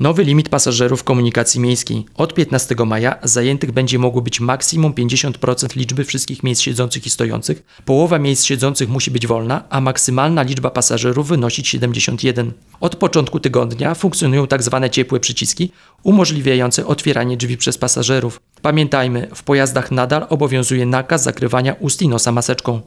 Nowy limit pasażerów komunikacji miejskiej. Od 15 maja zajętych będzie mogło być maksimum 50% liczby wszystkich miejsc siedzących i stojących, połowa miejsc siedzących musi być wolna, a maksymalna liczba pasażerów wynosić 71. Od początku tygodnia funkcjonują tzw. Tak ciepłe przyciski umożliwiające otwieranie drzwi przez pasażerów. Pamiętajmy, w pojazdach nadal obowiązuje nakaz zakrywania ust i nosa maseczką.